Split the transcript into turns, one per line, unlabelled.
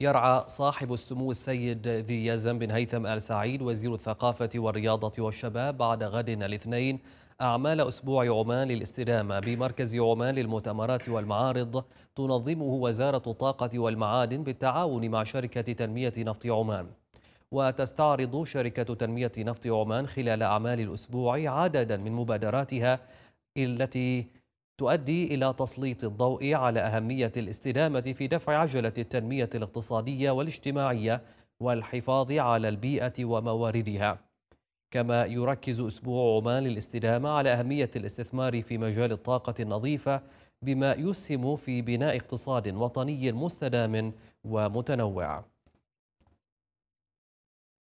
يرعى صاحب السمو السيد ذي يزن بن هيثم آل سعيد وزير الثقافة والرياضة والشباب بعد غد الاثنين أعمال أسبوع عمان للاستدامة بمركز عمان للمؤتمرات والمعارض تنظمه وزارة الطاقة والمعادن بالتعاون مع شركة تنمية نفط عمان وتستعرض شركة تنمية نفط عمان خلال أعمال الأسبوع عددا من مبادراتها التي تؤدي إلى تسليط الضوء على أهمية الاستدامة في دفع عجلة التنمية الاقتصادية والاجتماعية والحفاظ على البيئة ومواردها كما يركز أسبوع عمان للاستدامة على أهمية الاستثمار في مجال الطاقة النظيفة بما يسهم في بناء اقتصاد وطني مستدام ومتنوع